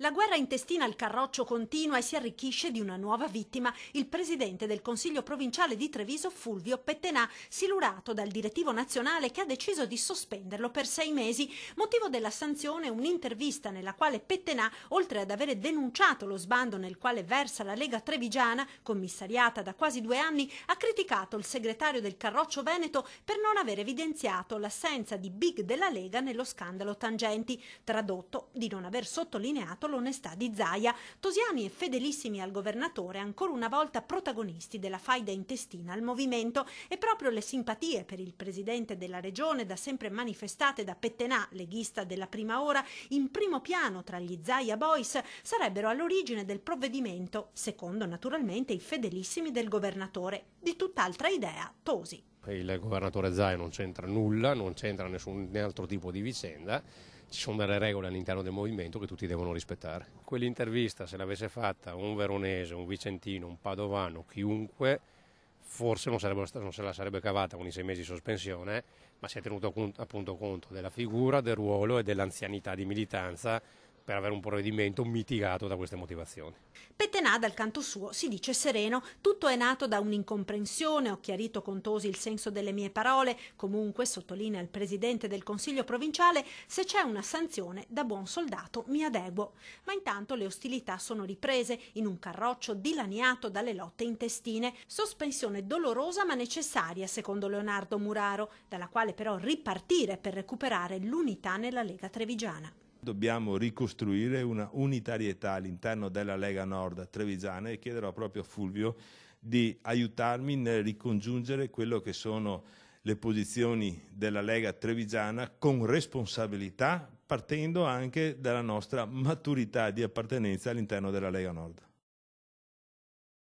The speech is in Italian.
La guerra intestina il Carroccio continua e si arricchisce di una nuova vittima, il presidente del Consiglio provinciale di Treviso Fulvio Pettenà, silurato dal direttivo nazionale che ha deciso di sospenderlo per sei mesi. Motivo della sanzione un'intervista nella quale Pettenà, oltre ad avere denunciato lo sbando nel quale versa la Lega Trevigiana, commissariata da quasi due anni, ha criticato il segretario del Carroccio Veneto per non aver evidenziato l'assenza di big della Lega nello scandalo Tangenti, tradotto di non aver sottolineato l'onestà di Zaia, tosiani e fedelissimi al governatore, ancora una volta protagonisti della faida intestina al movimento e proprio le simpatie per il presidente della regione, da sempre manifestate da Pettenà, leghista della prima ora, in primo piano tra gli Zaia Boys, sarebbero all'origine del provvedimento, secondo naturalmente i fedelissimi del governatore. Di tutt'altra idea, Tosi. Il governatore Zaia non c'entra nulla, non c'entra nessun altro tipo di vicenda ci sono delle regole all'interno del movimento che tutti devono rispettare. Quell'intervista, se l'avesse fatta un veronese, un vicentino, un padovano, chiunque, forse non, sarebbe, non se la sarebbe cavata con i sei mesi di sospensione, ma si è tenuto appunto conto della figura, del ruolo e dell'anzianità di militanza per avere un provvedimento mitigato da queste motivazioni. Pettenà dal canto suo si dice sereno, tutto è nato da un'incomprensione, ho chiarito con Tosi il senso delle mie parole, comunque sottolinea il presidente del Consiglio provinciale, se c'è una sanzione da buon soldato mi adeguo. Ma intanto le ostilità sono riprese in un carroccio dilaniato dalle lotte intestine, sospensione dolorosa ma necessaria secondo Leonardo Muraro, dalla quale però ripartire per recuperare l'unità nella Lega Trevigiana. Dobbiamo ricostruire una unitarietà all'interno della Lega Nord trevigiana e chiederò proprio a Fulvio di aiutarmi nel ricongiungere quello che sono le posizioni della Lega trevigiana con responsabilità, partendo anche dalla nostra maturità di appartenenza all'interno della Lega Nord.